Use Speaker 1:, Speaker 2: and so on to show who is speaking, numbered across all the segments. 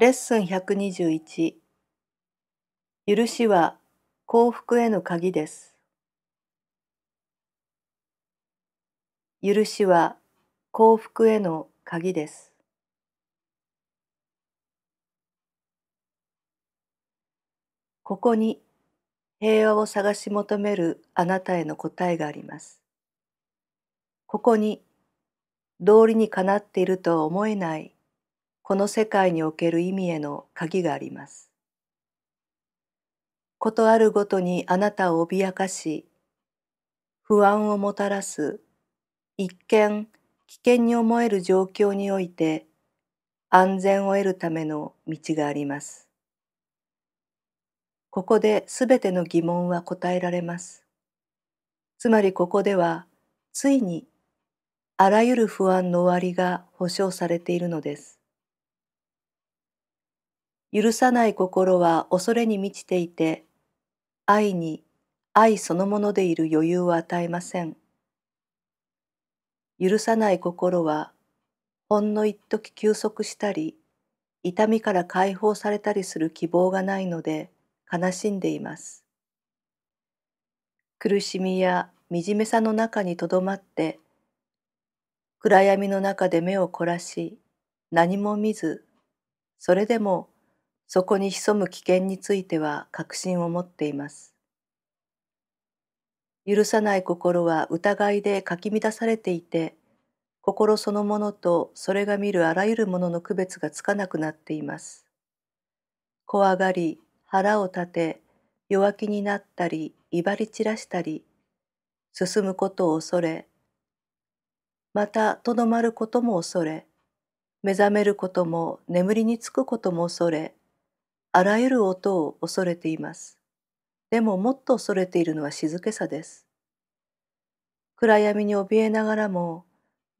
Speaker 1: レッスン121許しは幸福への鍵です。許しは幸福への鍵です。ここに平和を探し求めるあなたへの答えがあります。ここに道理にかなっているとは思えないこの世界における意味への鍵があります。ことあるごとにあなたを脅かし、不安をもたらす、一見危険に思える状況において、安全を得るための道があります。ここで全ての疑問は答えられます。つまりここでは、ついにあらゆる不安の終わりが保証されているのです。許さない心は恐れに満ちていて、愛に愛そのものでいる余裕を与えません。許さない心は、ほんの一時休息したり、痛みから解放されたりする希望がないので悲しんでいます。苦しみや惨めさの中にとどまって、暗闇の中で目を凝らし、何も見ず、それでもそこに潜む危険については確信を持っています。許さない心は疑いでかき乱されていて、心そのものとそれが見るあらゆるものの区別がつかなくなっています。怖がり、腹を立て、弱気になったり、威張り散らしたり、進むことを恐れ、またとどまることも恐れ、目覚めることも眠りにつくことも恐れ、あらゆる音を恐れています。でももっと恐れているのは静けさです。暗闇に怯えながらも、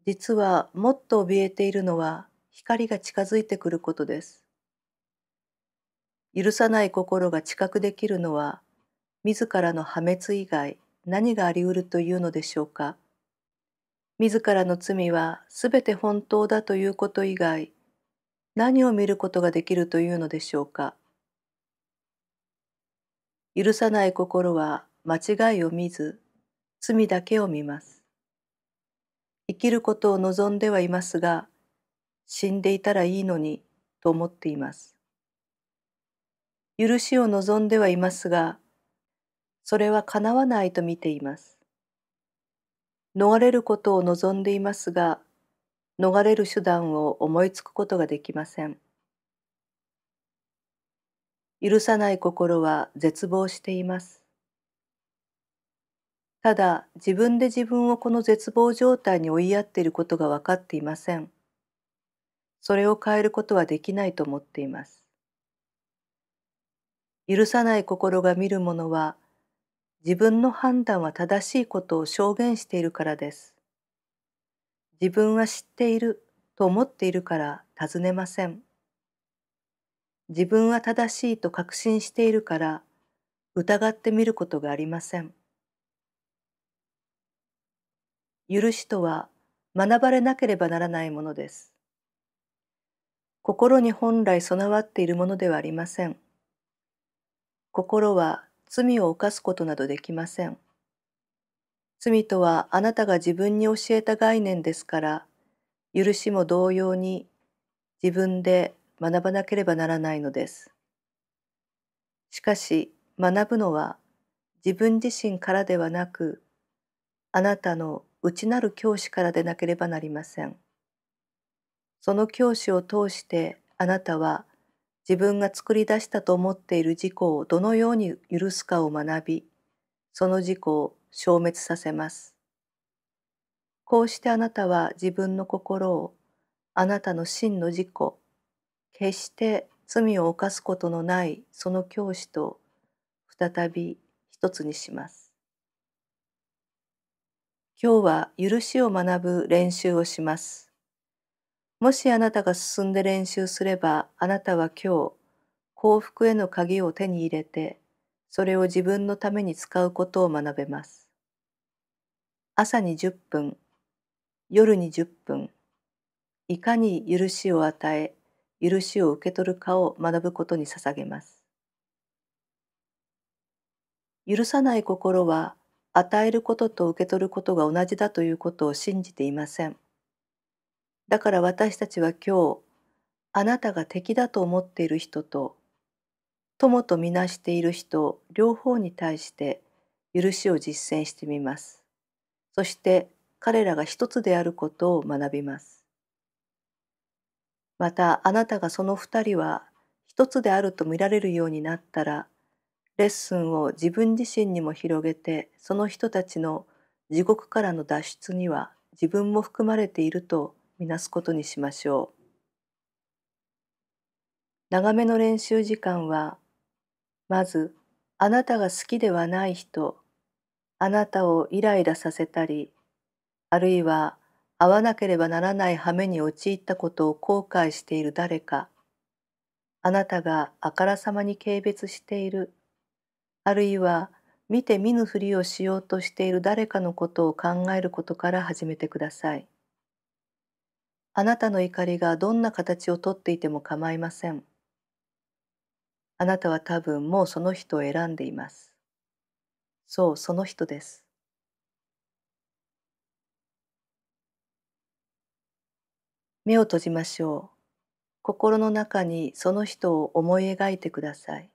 Speaker 1: 実はもっと怯えているのは光が近づいてくることです。許さない心が知覚できるのは、自らの破滅以外何がありうるというのでしょうか。自らの罪はすべて本当だということ以外、何を見ることができるというのでしょうか。許さない心は間違いを見ず、罪だけを見ます。生きることを望んではいますが、死んでいたらいいのにと思っています。許しを望んではいますが、それは叶わないと見ています。逃れることを望んでいますが、逃れる手段を思いつくことができません。許さない心は絶望しています。ただ自分で自分をこの絶望状態に追いやっていることが分かっていません。それを変えることはできないと思っています。許さない心が見るものは自分の判断は正しいことを証言しているからです。自分は知っていると思っているから尋ねません。自分は正しいと確信しているから疑ってみることがありません。許しとは学ばれなければならないものです。心に本来備わっているものではありません。心は罪を犯すことなどできません。罪とはあなたが自分に教えた概念ですから、許しも同様に自分で学ばなければならないのです。しかし学ぶのは自分自身からではなくあなたの内なる教師からでなければなりません。その教師を通してあなたは自分が作り出したと思っている自己をどのように許すかを学びその自己を消滅させます。こうしてあなたは自分の心をあなたの真の自己決して罪を犯すことのないその教師と再び一つにします。今日は許しを学ぶ練習をします。もしあなたが進んで練習すれば、あなたは今日、幸福への鍵を手に入れて、それを自分のために使うことを学べます。朝に10分、夜に10分、いかに許しを与え、許しを受け取るかを学ぶことに捧げます。許さない心は与えることと受け取ることが同じだということを信じていません。だから私たちは今日あなたが敵だと思っている人と友とみなしている人両方に対して許しを実践してみます。そして彼らが一つであることを学びます。またあなたがその二人は一つであると見られるようになったらレッスンを自分自身にも広げてその人たちの地獄からの脱出には自分も含まれているとみなすことにしましょう。長めの練習時間はまずあなたが好きではない人あなたをイライラさせたりあるいは会わなければならない羽目に陥ったことを後悔している誰か、あなたがあからさまに軽蔑している、あるいは見て見ぬふりをしようとしている誰かのことを考えることから始めてください。あなたの怒りがどんな形をとっていても構いません。あなたは多分もうその人を選んでいます。そう、その人です。目を閉じましょう。心の中にその人を思い描いてください。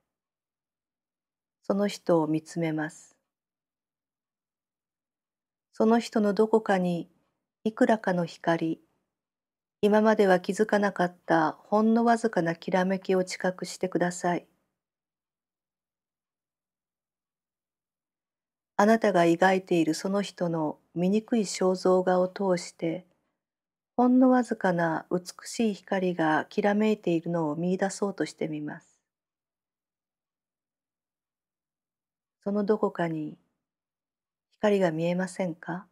Speaker 1: その人を見つめます。その人のどこかにいくらかの光、今までは気づかなかったほんのわずかなきらめきを知覚してください。あなたが描いているその人の醜い肖像画を通してほんのわずかな美しい光がきらめいているのを見出そうとしてみます。そのどこかに光が見えませんか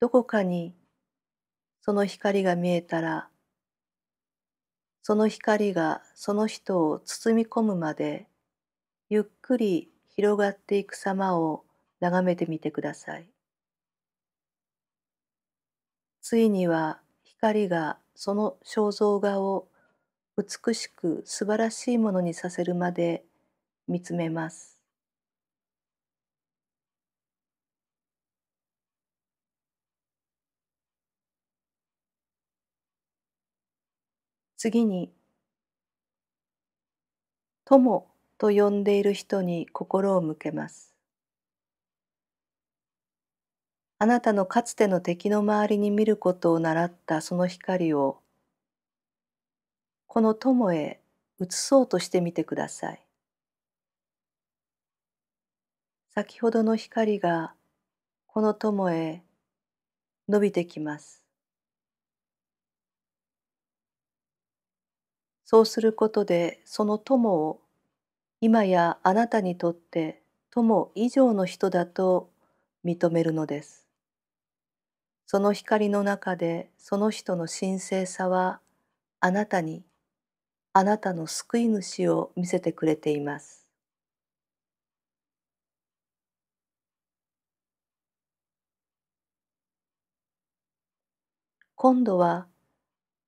Speaker 1: どこかにその光が見えたらその光がその人を包み込むまでゆっくり広がっていく様を眺めてみてください。ついには光がその肖像画を美しく素晴らしいものにさせるまで見つめます。次に「友」と呼んでいる人に心を向けます。あなたのかつての敵の周りに見ることを習ったその光をこの友へ移そうとしてみてください。先ほどの光がこの友へ伸びてきます。そうすることでその友を今やあなたにとって友以上の人だと認めるのです。その光の中でその人の神聖さはあなたにあなたの救い主を見せてくれています。今度は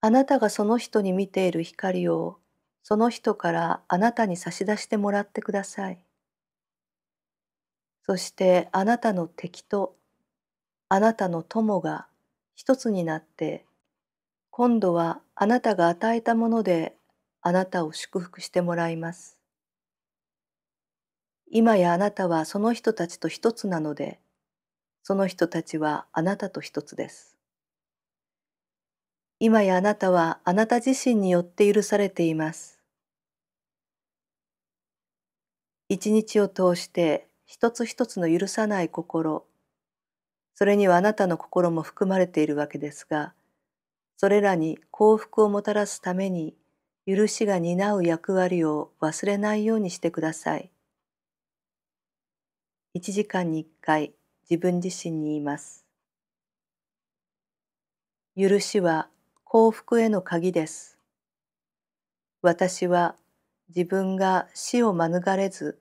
Speaker 1: あなたがその人に見ている光をその人からあなたに差し出してもらってください。そしてあなたの敵とあなたの友が一つになって今度はあなたが与えたものであなたを祝福してもらいます。今やあなたはその人たちと一つなのでその人たちはあなたと一つです。今やあなたはあなた自身によって許されています。一日を通して一つ一つの許さない心それにはあなたの心も含まれているわけですが、それらに幸福をもたらすために、許しが担う役割を忘れないようにしてください。1時間に1回自分自身に言います。許しは幸福への鍵です。私は自分が死を免れず、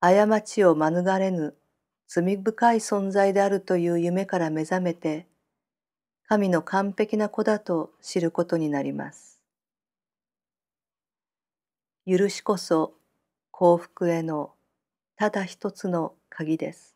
Speaker 1: 過ちを免れぬ罪深い存在であるという夢から目覚めて、神の完璧な子だと知ることになります。許しこそ幸福へのただ一つの鍵です。